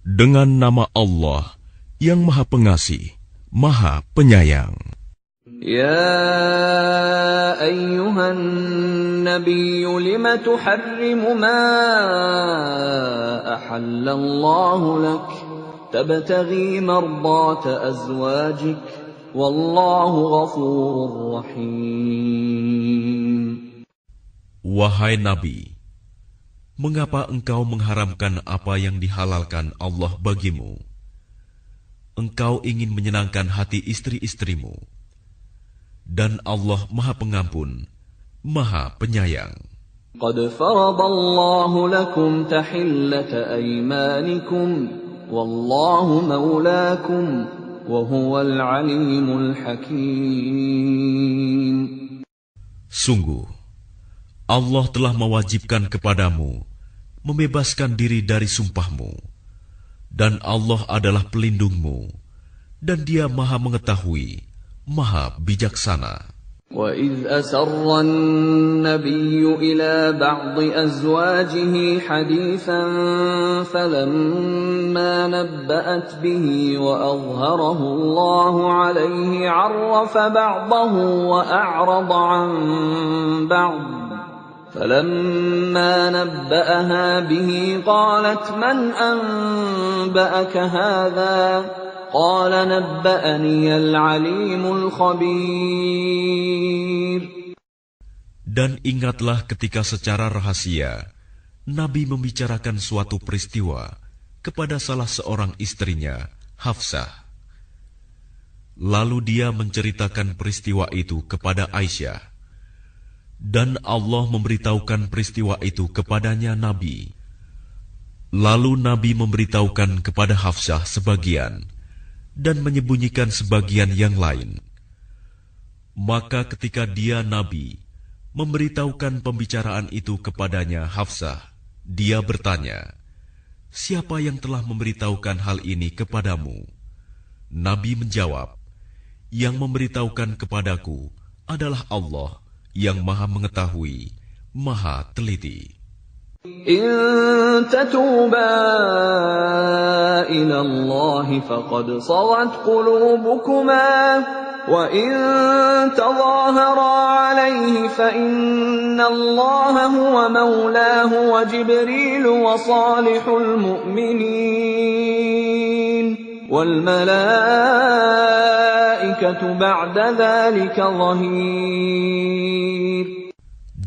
Dengan nama Allah yang Maha Pengasih, Maha Penyayang. Ya ayyuhan nabiy lima tuharrimu ma ahallallahu lak tabtaghi mardata azwajik wallahu ghafurur rahim Wahai Nabi, mengapa engkau mengharamkan apa yang dihalalkan Allah bagimu? Engkau ingin menyenangkan hati istri-istrimu, dan Allah Maha Pengampun, Maha Penyayang. قد فرض الله لكم تحلة أيمانكم والله مولاكم وهو العليم الحكيم Sungguh, Allah telah mewajibkan kepadamu membebaskan diri dari sumpahmu, dan Allah adalah pelindungmu, dan Dia Maha Mengetahui, Maha Bijaksana. وَإِذْ أَسَرَّ النَّبِيُّ إِلَى بَعْضِ أَزْوَاجِهِ حَدِيثًا فَلَمَّا نَبَّأَتْ بِهِ وَأَظْهَرَهُ اللَّهُ عَلَيْهِ عَرَّفَ بَعْضَهُ وَأَعْرَضَ عَن بَعْضٍ فلما نبأها به قالت من أنبأك هذا قال نبأني العليم الخبير Dan ingatlah ketika secara rahasia Nabi membicarakan suatu peristiwa kepada salah seorang istrinya, Hafsah. Lalu dia menceritakan peristiwa itu kepada Aisyah dan Allah memberitahukan peristiwa itu kepadanya Nabi. Lalu Nabi memberitahukan kepada Hafsah sebagian dan menyembunyikan sebagian yang lain. Maka ketika dia Nabi memberitahukan pembicaraan itu kepadanya Hafsah, dia bertanya, Siapa yang telah memberitahukan hal ini kepadamu? Nabi menjawab, Yang memberitahukan kepadaku adalah Allah yang maha mengetahui, maha teliti. إن تتوبا إلى الله فقد صغت قلوبكما وإن تظاهرا عليه فإن الله هو مولاه وجبريل وصالح المؤمنين والملائكة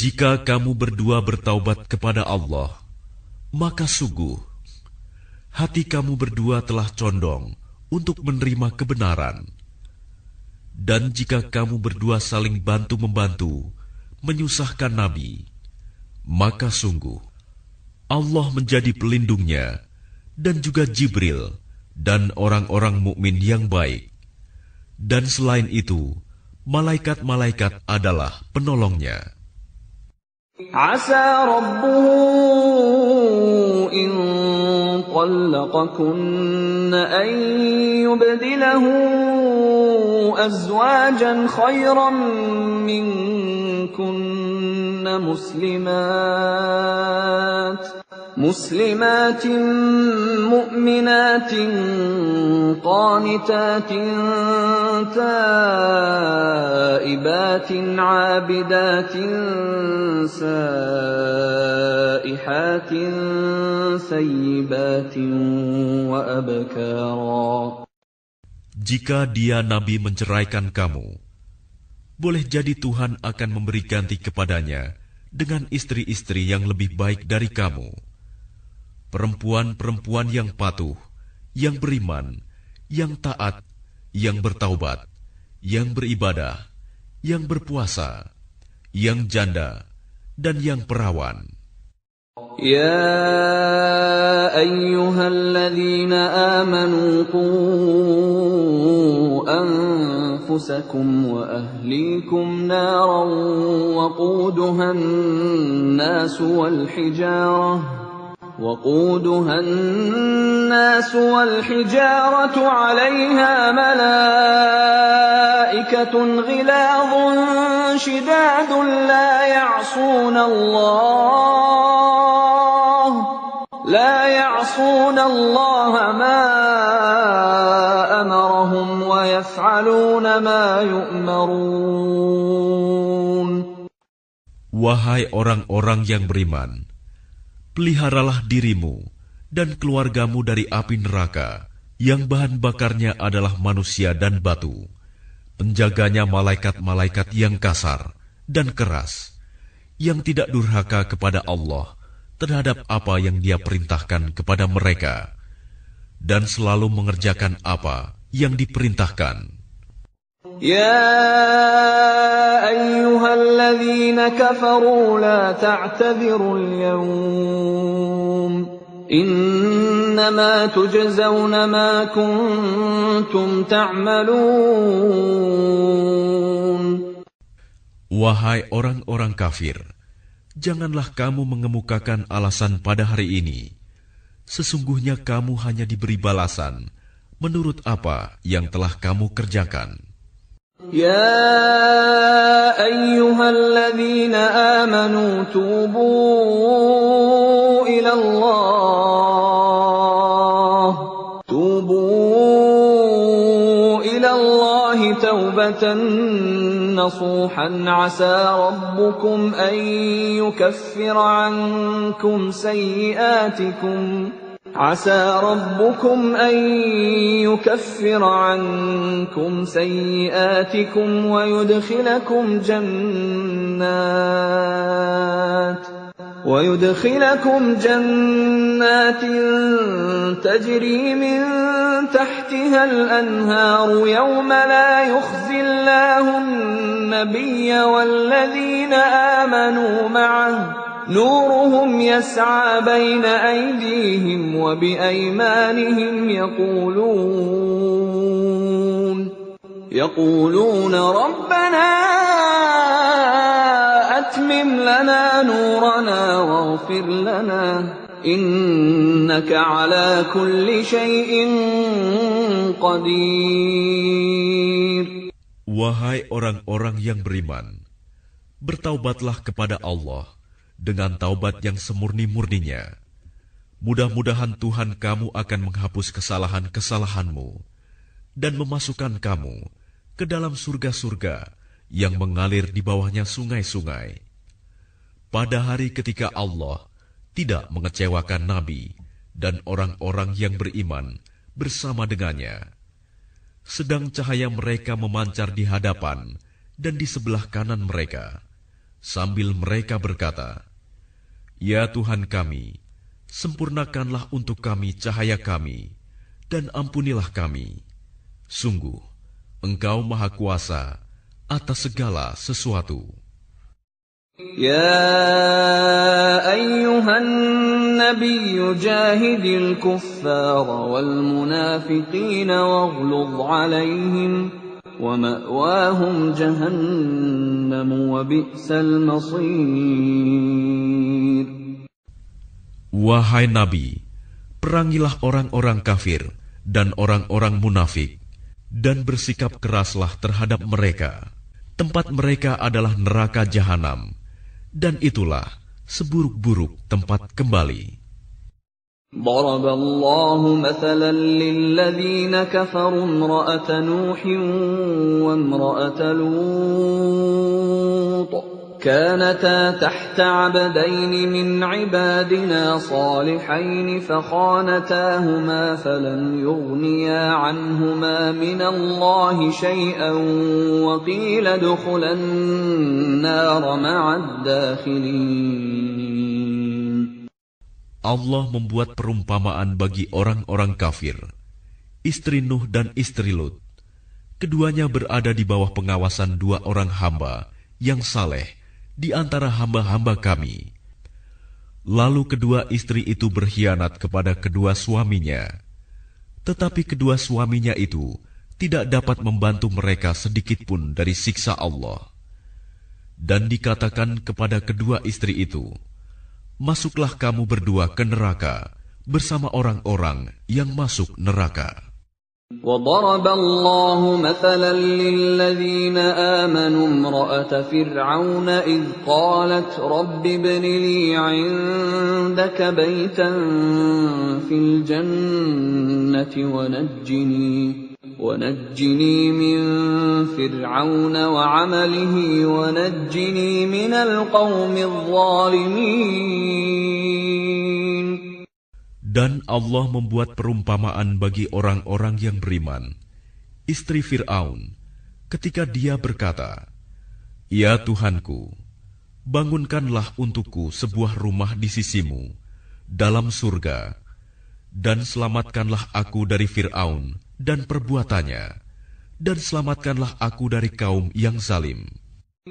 Jika kamu berdua bertaubat kepada Allah, maka sungguh hati kamu berdua telah condong untuk menerima kebenaran. Dan jika kamu berdua saling bantu-membantu, menyusahkan Nabi, maka sungguh Allah menjadi pelindungnya dan juga Jibril dan orang-orang mukmin yang baik dan selain itu, malaikat-malaikat adalah penolongnya. Asa rabbuhu in muslimat. مسلمات مؤمنات قانتات تائبات عابدات سائحات سيبات وأبكارا Jika dia Nabi menceraikan kamu, boleh jadi Tuhan akan memberi ganti kepadanya dengan istri-istri yang lebih baik dari kamu perempuan-perempuan yang patuh, yang beriman, yang taat, yang bertaubat, yang beribadah, yang berpuasa, yang janda, dan yang perawan. Ya الذين آمنوا quu أنفسكم وأهليكم نارا وقودها الناس والحجارة وقودها الناس والحجارة عليها ملائكة غلاظ شداد لا يعصون الله لا يعصون الله ما أمرهم ويفعلون ما يؤمرون Wahai orang-orang yang beriman, peliharalah dirimu dan keluargamu dari api neraka yang bahan bakarnya adalah manusia dan batu. Penjaganya malaikat-malaikat yang kasar dan keras, yang tidak durhaka kepada Allah terhadap apa yang dia perintahkan kepada mereka, dan selalu mengerjakan apa yang diperintahkan. يا أيها الذين كفروا لا تعتذروا اليوم إنما تجزون ما كنتم تعملون Wahai orang-orang kafir, janganlah kamu mengemukakan alasan pada hari ini. Sesungguhnya kamu hanya diberi balasan menurut apa yang telah kamu kerjakan. يا ايها الذين امنوا توبوا الى الله توبوا الى الله توبه نصوحا عسى ربكم ان يكفر عنكم سيئاتكم عسى ربكم أن يكفر عنكم سيئاتكم ويدخلكم جنات ويدخلكم جنات تجري من تحتها الأنهار يوم لا يخزي الله النبي والذين آمنوا معه نورهم يسعى بين أيديهم وبأيمانهم يقولون يقولون ربنا أتمم لنا نورنا واغفر لنا إنك على كل شيء قدير Wahai orang-orang yang beriman, bertaubatlah kepada Allah dengan taubat yang semurni-murninya. Mudah-mudahan Tuhan kamu akan menghapus kesalahan-kesalahanmu dan memasukkan kamu ke dalam surga-surga yang mengalir di bawahnya sungai-sungai. Pada hari ketika Allah tidak mengecewakan nabi dan orang-orang yang beriman bersama dengannya, sedang cahaya mereka memancar di hadapan dan di sebelah kanan mereka, sambil mereka berkata, Ya Tuhan kami, sempurnakanlah untuk kami cahaya kami, dan ampunilah kami. Sungguh, Engkau Maha Kuasa atas segala sesuatu. Ya ayyuhan nabiy jahidil kuffar wal munafiqin waghlub alaihim wa ma'wahum jahannam wa bi'sal masir Wahai Nabi, perangilah orang-orang kafir dan orang-orang munafik, dan bersikap keraslah terhadap mereka. Tempat mereka adalah neraka jahanam, dan itulah seburuk-buruk tempat kembali. ضرب الله مثلا للذين كفروا امرأة نوح وامرأة لوط كانتا تحت عبدين من عبادنا صالحين فخانتاهما فلم يغنيا عنهما من الله شيئا وقيل ادخلا النار مع الداخلين Allah membuat perumpamaan bagi orang-orang kafir, istri Nuh dan istri Lut. Keduanya berada di bawah pengawasan dua orang hamba yang saleh di antara hamba-hamba kami. Lalu kedua istri itu berkhianat kepada kedua suaminya, tetapi kedua suaminya itu tidak dapat membantu mereka sedikit pun dari siksa Allah. Dan dikatakan kepada kedua istri itu, "Masuklah kamu berdua ke neraka bersama orang-orang yang masuk neraka." وضرب الله مثلا للذين آمنوا امرأة فرعون إذ قالت رب ابن لي عندك بيتا في الجنة ونجني ونجني من فرعون وعمله ونجني من القوم الظالمين Dan Allah membuat perumpamaan bagi orang-orang yang beriman. Istri Fir'aun, ketika dia berkata, Ya Tuhanku, bangunkanlah untukku sebuah rumah di sisimu, dalam surga, dan selamatkanlah aku dari Fir'aun dan perbuatannya, dan selamatkanlah aku dari kaum yang zalim.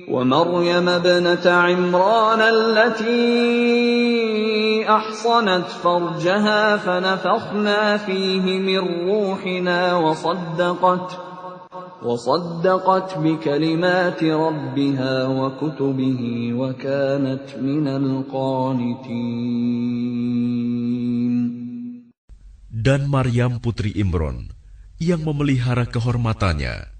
ومريم ابنة عمران التي أحصنت فرجها فنفخنا فيه من روحنا وصدقت وصدقت بكلمات ربها وكتبه وكانت من القانتين Dan Maryam putri Imron yang memelihara kehormatannya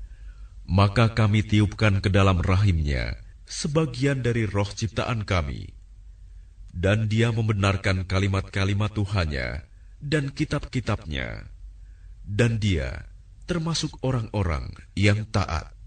maka kami tiupkan ke dalam rahimnya sebagian dari roh ciptaan kami. Dan dia membenarkan kalimat-kalimat Tuhannya dan kitab-kitabnya. Dan dia termasuk orang-orang yang taat.